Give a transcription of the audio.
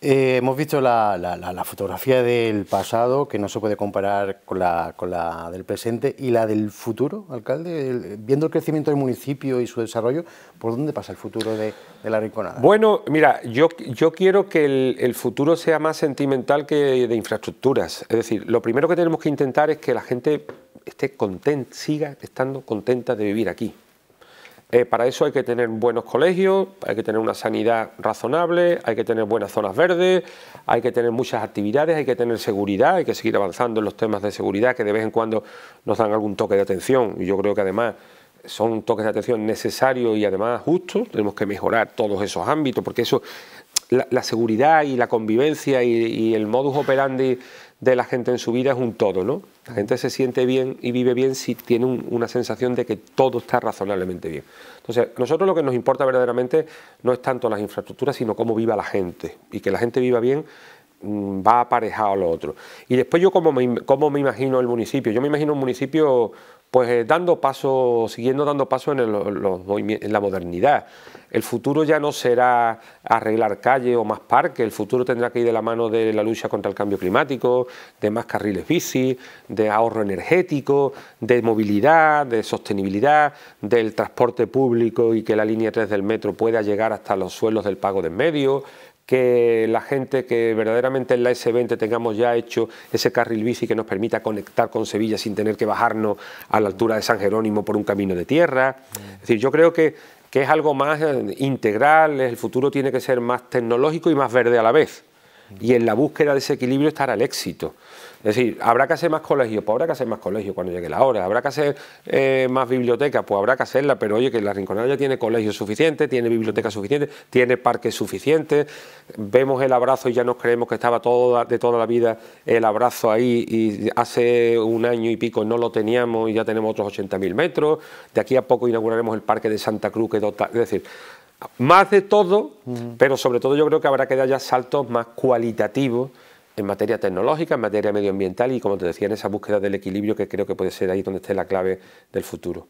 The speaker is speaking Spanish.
Eh, hemos visto la, fotografía del pasado, que no se puede comparar con la, del presente, y la del futuro, alcalde. viendo el crecimiento del municipio y su desarrollo, ¿por dónde pasa el futuro de, la Rinconada? Bueno, mira, yo, quiero que el, el, futuro sea más sentimental que de infraestructuras. Es decir, lo primero que tenemos que intentar es que la gente esté contenta, siga estando contenta de vivir aquí. Eh, para eso hay que tener buenos colegios, hay que tener una sanidad razonable, hay que tener buenas zonas verdes, hay que tener muchas actividades, hay que tener seguridad, hay que seguir avanzando en los temas de seguridad que de vez en cuando nos dan algún toque de atención y yo creo que además son toques de atención necesarios y además justos, tenemos que mejorar todos esos ámbitos porque eso la, seguridad y la convivencia y, el modus operandi de la gente en su vida es un todo, ¿no? La gente se siente bien y vive bien si tiene una sensación de que todo está razonablemente bien. Entonces, a nosotros lo que nos importa verdaderamente no es tanto las infraestructuras, sino cómo viva la gente y que la gente viva bien Mm, va aparejado a lo otro. Y después yo como me, me imagino el municipio. Yo me imagino un municipio pues eh, dando paso, siguiendo dando paso en, en, la modernidad. El futuro ya no será arreglar calles o más parques, el futuro tendrá que ir de la mano de la lucha contra el cambio climático, de más carriles bici, de ahorro energético, de movilidad, de sostenibilidad, del transporte público y que la línea 3 del metro pueda llegar hasta los suelos del pago de medio, que la gente que verdaderamente en la S20 tengamos ya hecho ese carril bici que nos permita conectar con Sevilla sin tener que bajarnos a la altura de San Jerónimo por un camino de tierra. Es decir, yo creo que, que es algo más eh, integral, el futuro tiene que ser más tecnológico y más verde a la vez y en la búsqueda de ese equilibrio estará el éxito. Es decir, habrá que hacer más colegios, pues habrá que hacer más colegios cuando llegue la hora, habrá que hacer eh, más bibliotecas, pues habrá que hacerla, pero oye, que la Rinconada ya tiene colegios suficientes, tiene bibliotecas suficientes, tiene parques suficientes, vemos el abrazo y ya nos creemos que estaba de toda la vida el abrazo ahí y hace un año y pico no lo teníamos y ya tenemos otros 80.000 metros, de aquí a poco inauguraremos el parque de Santa Cruz, que total, es decir, más de todo, pero sobre todo yo creo que habrá que dar ya saltos más cualitativos en materia tecnológica, en materia medioambiental y, como te decía, en esa búsqueda del equilibrio que creo que puede ser ahí donde esté la clave del futuro.